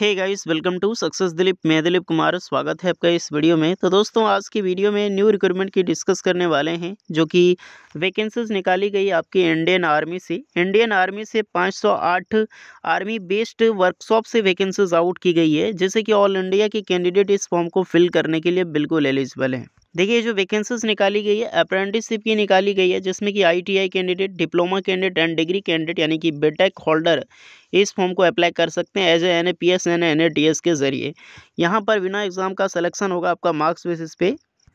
hey guys welcome to success Dilip मैं दिलीप कुमार स्वागत है आपका इस वीडियो में तो दोस्तों आज की वीडियो में न्यू रिक्रूटमेंट की डिस्कस करने वाले हैं जो कि वैकेंसीज निकाली गई आपकी इंडियन आर्मी से इंडियन आर्मी से 508 आर्मी बेस्ड वर्कशॉप से वैकेंसीज आउट की गई है जैसे कि ऑल इंडिया के कैंडिडेट इस फॉर्म को फिल करने के लिए बिल्कुल एलिजिबल हैं देखिए जो वैकेंसीज निकाली गई है अप्रेंटिसशिप की निकाली गई है जिसमें कि ITI candidate diploma candidate and degree candidate यानी कि बेटेक होल्डर इस फॉर्म को अप्लाई कर सकते हैं as A N A P S N N A T S के ज़रिए यहाँ पर बिना एग्ज़ाम का सलेक्शन होगा आपका मार्क्स बेसिस पे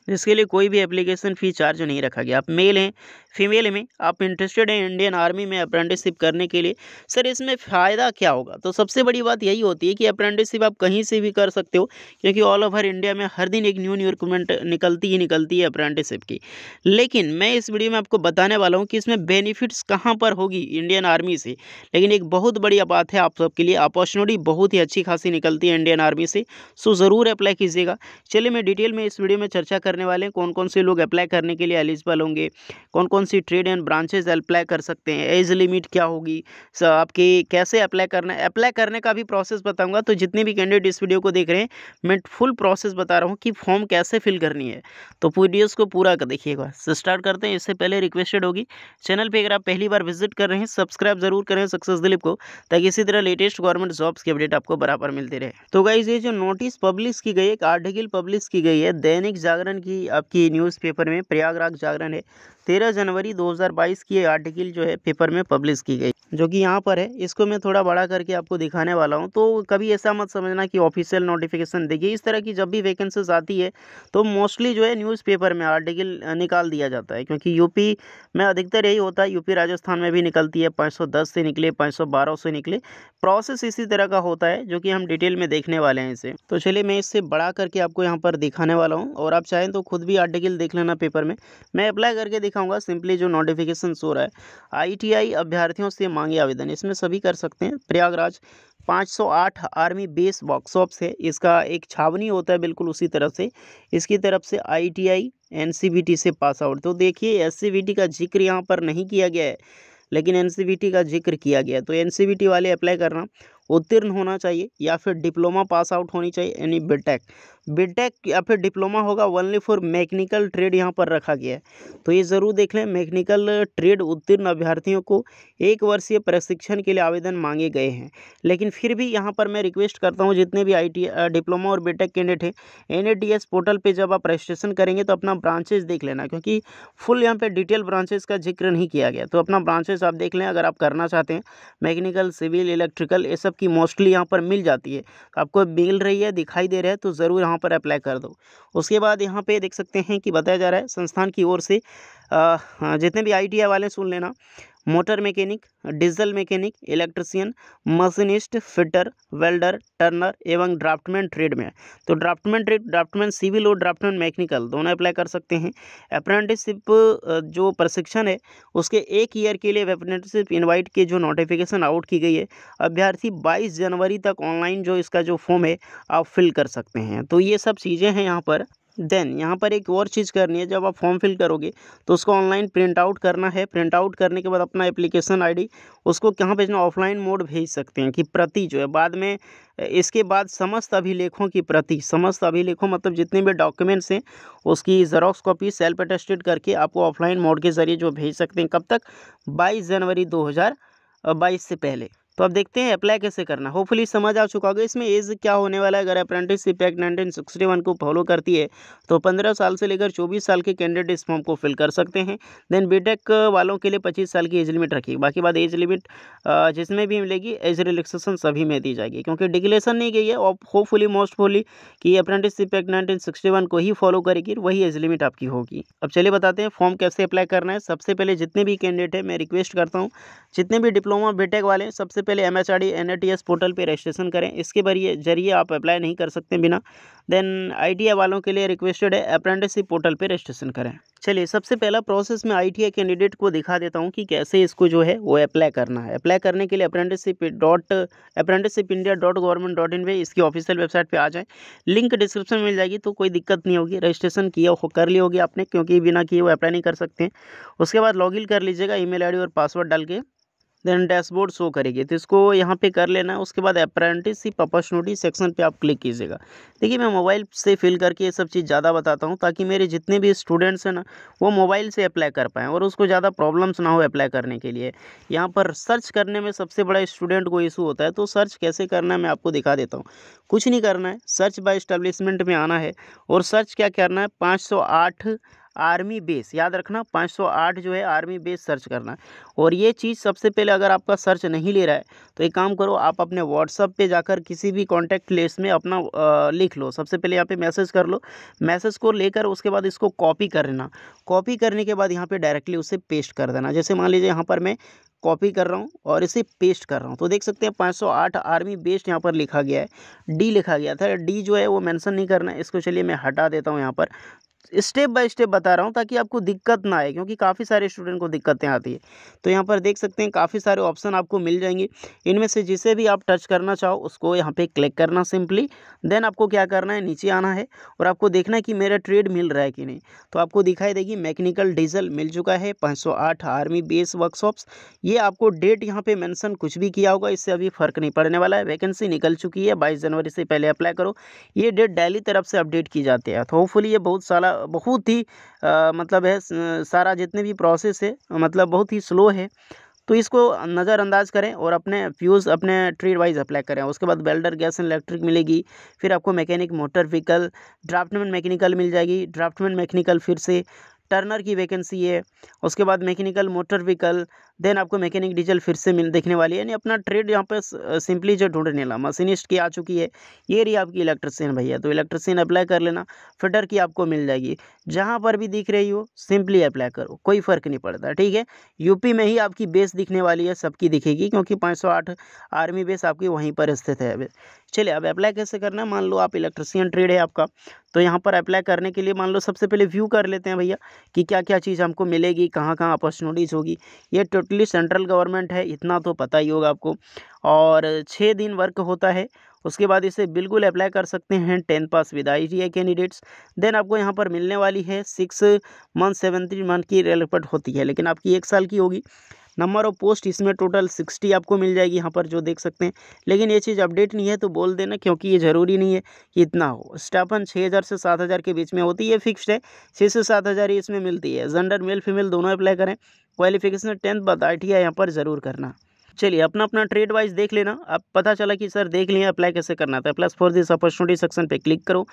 जिसके लिए कोई भी एप्लीकेशन फ़ी चार्ज नहीं रखा गया आप मेल हैं फीमेल में आप इंटरेस्टेड हैं इंडियन आर्मी में अप्रेंटिसशिप करने के लिए सर इसमें फ़ायदा क्या होगा तो सबसे बड़ी बात यही होती है कि अप्रेंटिसशिप आप कहीं से भी कर सकते हो क्योंकि ऑल ओवर इंडिया में हर दिन एक न्यू न्यू रिक्रूटमेंट निकलती ही निकलती है अप्रेंटिसशिप की लेकिन मैं इस वीडियो में आपको बताने वाला हूँ कि इसमें बेनिफिट्स कहाँ पर होगी इंडियन आर्मी से लेकिन एक बहुत बड़ी बात है आप सबके लिए अपॉर्चुनिटी बहुत ही अच्छी खासी निकलती है इंडियन आर्मी से सो ज़रूर अप्लाई कीजिएगा चलिए मैं डिटेल में इस वीडियो में चर्चा कर करने वाले हैं कौन कौन से लोग अप्लाई करने के लिए एलिजिबल होंगे कौन कौन सी ट्रेड एंड ब्रांचेज अप्लाई कर सकते हैं एज लिमिट क्या होगी आपके कैसे अप्लाई करना है अप्लाई करने का भी प्रोसेस बताऊँगा तो जितने भी कैंडिडेट इस वीडियो को देख रहे हैं मैं फुल प्रोसेस बता रहा हूँ कि फॉर्म कैसे फिल करनी है तो वीडियोज़ को पूरा देखिएगा स्टार्ट करते हैं इससे पहले रिक्वेस्टेड होगी चैनल पर अगर आप पहली बार विजिट कर रहे हैं सब्सक्राइब जरूर करें सक्सेस दिलीप को ताकि इसी तरह लेटेस्ट गवर्नमेंट जॉब्स की अपडेट आपको बराबर मिलती रहे तो गाइज ये जो नोटिस पब्लिश की गई एक आर्टिकल पब्लिश की गई है दैनिक जागरण कि आपकी न्यूज़पेपर में प्रयागराज जागरण है तेरह जनवरी 2022 की ये आर्टिकल जो है पेपर में पब्लिश की गई जो कि यहाँ पर है इसको मैं थोड़ा बड़ा करके आपको दिखाने वाला हूँ तो कभी ऐसा मत समझना कि ऑफिशियल नोटिफिकेशन देखिए इस तरह की जब भी वैकेंसीज आती है तो मोस्टली जो है न्यूज़पेपर में आर्टिकल निकाल दिया जाता है क्योंकि यूपी में अधिकतर यही होता है यूपी राजस्थान में भी निकलती है पाँच से निकले पाँच से निकले प्रोसेस इसी तरह का होता है जो कि हम डिटेल में देखने वाले हैं इसे तो चलिए मैं इससे बड़ा करके आपको यहाँ पर दिखाने वाला हूँ और आप चाहें तो खुद भी आर्टिकल देख लेना पेपर में मैं अप्लाई करके दिखाऊँगा सिंपली जो नोटिफिकेशन हो रहा है आई अभ्यर्थियों से मांगे आवेदन इसमें सभी कर सकते हैं प्रयागराज 508 आर्मी बेस वर्कशॉप है इसका एक छावनी होता है बिल्कुल उसी तरफ से इसकी तरफ से आईटीआई एनसीबीटी से पास आउट तो देखिए एससीबीटी का जिक्र यहाँ पर नहीं किया गया है लेकिन एनसीबीटी का जिक्र किया गया तो एनसीबीटी वाले अप्लाई करना उत्तीर्ण होना चाहिए या फिर डिप्लोमा पास आउट होनी चाहिए यानी बीटेक बीटेक या फिर डिप्लोमा होगा ओनली फॉर मैकेनिकल ट्रेड यहाँ पर रखा गया है तो ये ज़रूर देख लें मैकेनिकल ट्रेड उत्तीर्ण अभ्यर्थियों को एक वर्षीय प्रशिक्षण के लिए आवेदन मांगे गए हैं लेकिन फिर भी यहाँ पर मैं रिक्वेस्ट करता हूँ जितने भी आई डिप्लोमा और बीटेक कैंडिडेट हैं एन पोर्टल पर जब आप रजिस्ट्रेशन करेंगे तो अपना ब्रांचेज देख लेना क्योंकि फुल यहाँ पर डिटेल ब्रांचेज का जिक्र नहीं किया गया तो अपना ब्रांचेज आप देख लें अगर आप करना चाहते हैं मैकेनिकल सिविल इलेक्ट्रिकल ये सब कि मोस्टली यहाँ पर मिल जाती है तो आपको मिल रही है दिखाई दे रहा है तो ज़रूर यहाँ पर अप्लाई कर दो उसके बाद यहाँ पे देख सकते हैं कि बताया जा रहा है संस्थान की ओर से हाँ, जितने भी आई वाले सुन लेना motor mechanic diesel mechanic electrician machinist fitter welder turner एवं ड्राफ्टमैन ट्रेड में तो ड्राफ्टमैन ट्रेड ड्राफ्टमैन सिविल और ड्राफ्टमैन मैकेनिकल दोनों अप्लाई कर सकते हैं अप्रेंटिसशिप जो प्रशिक्षण है उसके एक ईयर के लिए अप्रेंटिसशिप इन्वाइट की जो नोटिफिकेशन आउट की गई है अभ्यर्थी बाईस जनवरी तक ऑनलाइन जो इसका जो फॉर्म है आप फिल कर सकते हैं तो ये सब चीज़ें हैं यहाँ पर देन यहाँ पर एक और चीज़ करनी है जब आप फॉर्म फिल करोगे तो उसको ऑनलाइन प्रिंट आउट करना है प्रिंट आउट करने के बाद अपना एप्लीकेशन आईडी उसको कहाँ भेजना ऑफलाइन मोड भेज सकते हैं कि प्रति जो है बाद में इसके बाद समस्त अभिलेखों की प्रति समस्त अभिलेखों मतलब जितने भी डॉक्यूमेंट्स हैं उसकी जेरोक्स कॉपी सेल्फ अटेस्टेड करके आपको ऑफलाइन मोड के ज़रिए जो भेज सकते हैं कब तक बाईस जनवरी दो बाईस से पहले तो अब देखते हैं अप्लाई कैसे करना होपफुली समझ आ चुका होगा इसमें एज क्या होने वाला है अगर अप्रेंटिसशिप एक्ट नाइनटीन सिक्सटी को फॉलो करती है तो पंद्रह साल से लेकर चौबीस साल के कैंडिडेट इस फॉर्म को फिल कर सकते हैं देन बीटेक वालों के लिए पच्चीस साल की एज लिमिट रखी बाकी बात एज लिमिट जिसमें भी मिलेगी एज रिलेक्सेशन सभी में दी जाएगी क्योंकि डिक्लेसन नहीं गई है और होपफुली मोस्टफुली कि अप्रेंटिसशिप एक्ट नाइनटीन सिक्सटी को ही फॉलो करेगी वही एज लिमिट आपकी होगी अब चलिए बताते हैं फॉर्म कैसे अप्लाई करना है सबसे पहले जितने भी कैंडिडेट है मैं रिक्वेस्ट करता हूँ जितने भी डिप्लोमा बीटेक वाले सबसे पहले एम एस पोर्टल पर रजिस्ट्रेशन करें इसके जरिए आप अप्लाई नहीं कर सकते बिना देन आई वालों के लिए रिक्वेस्टेड है अप्रेंटिसशिप पोर्टल पर रजिस्ट्रेशन करें चलिए सबसे पहला प्रोसेस मैं आई कैंडिडेट को दिखा देता हूँ कि कैसे इसको जो है वो अप्लाई करना है अप्लाई करने के लिए apprenticeship dot apprenticeship India dot government dot in पर इसकी ऑफिशियल वेबसाइट पर आ जाए लिंक डिस्क्रिप्शन मिल जाएगी तो कोई दिक्कत नहीं होगी रजिस्ट्रेशन किया हो कर ली होगी आपने क्योंकि बिना किए वो अप्लाई नहीं कर सकते उसके बाद लॉग कर लीजिएगा ई मेल और पासवर्ड डाल के देन डैशबोर्ड शो करेगी तो इसको यहाँ पे कर लेना है उसके बाद पपस अपॉर्चुनिटी सेक्शन पे आप क्लिक कीजिएगा देखिए मैं मोबाइल से फिल करके ये सब चीज़ ज़्यादा बताता हूँ ताकि मेरे जितने भी स्टूडेंट्स हैं ना वो मोबाइल से अप्लाई कर पाएँ और उसको ज़्यादा प्रॉब्लम्स ना हो अप्लाई करने के लिए यहाँ पर सर्च करने में सबसे बड़ा स्टूडेंट को इशू होता है तो सर्च कैसे करना है मैं आपको दिखा देता हूँ कुछ नहीं करना है सर्च बाय इस्टेब्लिशमेंट में आना है और सर्च क्या करना है पाँच आर्मी बेस याद रखना 508 जो है आर्मी बेस सर्च करना और ये चीज़ सबसे पहले अगर आपका सर्च नहीं ले रहा है तो एक काम करो आप अपने व्हाट्सअप पे जाकर किसी भी कॉन्टैक्ट लिस्ट में अपना आ, लिख लो सबसे पहले यहाँ पे मैसेज कर लो मैसेज को लेकर उसके बाद इसको कॉपी कर लेना कॉपी करने के बाद यहाँ पर डायरेक्टली उसे पेस्ट कर देना जैसे मान लीजिए यहाँ पर मैं कॉपी कर रहा हूँ और इसे पेस्ट कर रहा हूँ तो देख सकते हैं 508 आर्मी बेस्ड यहाँ पर लिखा गया है डी लिखा गया था डी जो है वो मेंशन नहीं करना है इसको चलिए मैं हटा देता हूँ यहाँ पर स्टेप बाय स्टेप बता रहा हूँ ताकि आपको दिक्कत ना आए क्योंकि काफ़ी सारे स्टूडेंट को दिक्कतें आती है तो यहाँ पर देख सकते हैं काफ़ी सारे ऑप्शन आपको मिल जाएंगे इनमें से जिसे भी आप टच करना चाहो उसको यहाँ पर क्लिक करना सिंपली देन आपको क्या करना है नीचे आना है और आपको देखना है कि मेरा ट्रेड मिल रहा है कि नहीं तो आपको दिखाई देगी मैकेनिकल डीजल मिल चुका है पाँच आर्मी बेस वर्कशॉप्स ये आपको डेट यहाँ पर मैंसन कुछ भी किया होगा इससे अभी फ़र्क नहीं पड़ने वाला है वैकेंसी निकल चुकी है बाईस जनवरी से पहले अप्लाई करो ये डेट डेली तरफ से अपडेट की जाती है तो होपफुली ये बहुत सारा बहुत ही मतलब है सारा जितने भी प्रोसेस है मतलब बहुत ही स्लो है तो इसको नज़रअंदाज करें और अपने फ्यूज़ अपने ट्रीड वाइज अप्लाई करें उसके बाद वेल्डर गैस एंड इलेक्ट्रिक मिलेगी फिर आपको mechanic motor vehicle draftsman mechanical मिल जाएगी ड्राफ्टमैन मैकेनिकल फिर से टर्नर की वैकेंसी है उसके बाद मैकेनिकल मोटर व्हीकल देन आपको मैकेनिक डीजल फिर से मिल देखने वाली है यानी अपना ट्रेड यहाँ पे सिंपली जो ढूंढने ला मशीनिस्ट की आ चुकी है ये रही आपकी इलेक्ट्रिसियन भैया तो इलेक्ट्रिसियन अप्लाई कर लेना फिटर की आपको मिल जाएगी जहाँ पर भी दिख रही हो सिंपली अप्लाई करो कोई फ़र्क नहीं पड़ता ठीक है यूपी में ही आपकी बेस दिखने वाली है सबकी दिखेगी क्योंकि पाँच आर्मी बेस आपकी वहीं पर स्थित है चलिए अब अप्लाई कैसे करना है मान लो आप इलेक्ट्रिसियन ट्रेड है आपका तो यहाँ पर अप्लाई करने के लिए मान लो सबसे पहले व्यू कर लेते हैं भैया कि क्या क्या चीज़ हमको मिलेगी कहाँ कहाँ अपॉर्चुनिटीज़ होगी ये टोटली सेंट्रल गवर्नमेंट है इतना तो पता ही होगा आपको और छः दिन वर्क होता है उसके बाद इसे बिल्कुल अप्लाई कर सकते हैं ten pass with I T candidates then आपको यहाँ पर मिलने वाली है six month seven three month की रेलपट होती है लेकिन आपकी एक साल की होगी नंबर ऑफ पोस्ट इसमें टोटल सिक्सटी आपको मिल जाएगी यहाँ पर जो देख सकते हैं लेकिन ये चीज़ अपडेट नहीं है तो बोल देना क्योंकि ये ज़रूरी नहीं है कि इतना हो स्टाफन छः हज़ार से सात हज़ार के बीच में होती है फिक्स्ड है छः से सात हज़ार ही इसमें मिलती है जेंडर मेल फीमेल दोनों अप्लाई करें क्वालिफिकेशन टेंथ बाद आई टी यहाँ पर ज़रूर करना चलिए अपना अपना ट्रेड वाइज देख लेना आप पता चला कि सर देख लिया अप्लाई कैसे करना था plus for this opportunity section पे क्लिक करो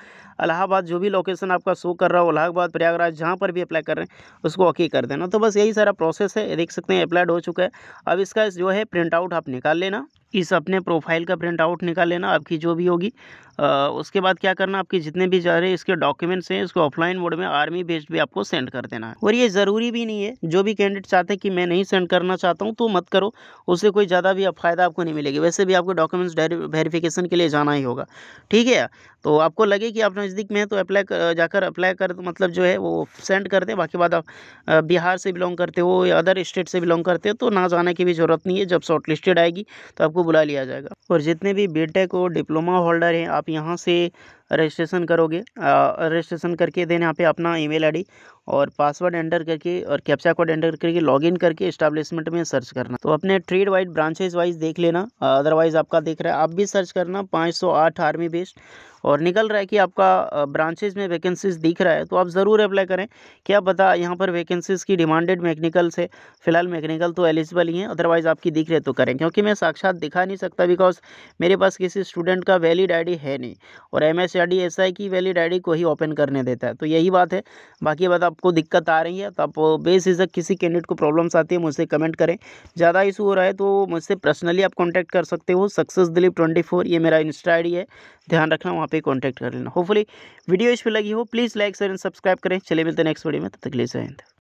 अलाहाबाद जो भी लोकेशन आपका शो कर रहा हो अलाहाबाद प्रयागराज जहाँ पर भी अप्लाई कर रहे हैं उसको ओके कर देना तो बस यही सारा प्रोसेस है देख सकते हैं अप्लाइड हो चुका है अब इसका जो है प्रिंट आउट आप निकाल लेना इस अपने प्रोफाइल का प्रिंट आउट निकाल लेना आपकी जो भी होगी उसके बाद क्या करना आपके जितने भी जा रहे इसके डॉक्यूमेंट्स हैं इसको ऑफलाइन मोड में आर्मी बेस्ड भी आपको सेंड कर देना है और ये ज़रूरी भी नहीं है जो भी कैंडिडेट चाहते हैं कि मैं नहीं सेंड करना चाहता हूँ तो मत करो उससे कोई ज़्यादा भी फ़ायदा आपको नहीं मिलेगी वैसे भी आपको डॉक्यूमेंट्स वेरीफिकेशन के लिए जाना ही होगा ठीक है तो आपको लगे कि आप नज़दीक में हैं तो अप्लाई जाकर अप्लाई कर मतलब जो है वो सेंड कर दें बाकी बाद आप बिहार से बिलोंग करते हो या अदर स्टेट से बिलोंग करते हो तो ना जाने की भी ज़रूरत नहीं है जब शॉर्ट लिस्टेड आएगी तो आपको बुला लिया जाएगा और जितने भी बीटेक और डिप्लोमा होल्डर हैं आप यहाँ से रजिस्ट्रेशन करोगे रजिस्ट्रेशन करके देन यहाँ पे अपना ईमेल आईडी और पासवर्ड एंटर करके और कैप्चा कोड एंटर करके लॉगिन करके इस्टेब्लिशमेंट में सर्च करना तो अपने ट्रेड वाइज ब्रांचेज वाइज देख लेना अदरवाइज आपका देख रहा है आप भी सर्च करना 508 आर्मी बेस्ड और निकल रहा है कि आपका ब्रांचेज में वैकेंसीज दिख रहा है तो आप ज़रूर अप्लाई करें क्या पता यहाँ पर वैकेंसीज़ की डिमांडेड मैकेनिकल से फिलहाल मैकेनिकल तो एलिजिबल ही है अदरवाइज़ आपकी दिख रहे तो करें क्योंकि मैं साक्षात दिखा नहीं सकता बिकॉज मेरे पास किसी स्टूडेंट का वैलिड आईडी है नहीं और एम एस या डी एस आई कि वैलिड आईडी को ही ओपन करने देता है तो यही बात है बाकी बात आपको दिक्कत आ रही है तो आप बेसिजक किसी कैंडिडेट को प्रॉब्लम्स आती है मुझसे कमेंट करें ज़्यादा इशू हो रहा है तो मुझसे पर्सनली आप कॉन्टैक्ट कर सकते हो सक्सेस दिलीप ट्वेंटी फोर ये मेरा इंस्टा आई है ध्यान रखना वहाँ पर कॉन्टैक्ट कर लेना होपफुली वीडियो इस पर लगी हो please like share and subscribe करें चले मिलते नेक्स्ट वीडियो में तब तक ले जाए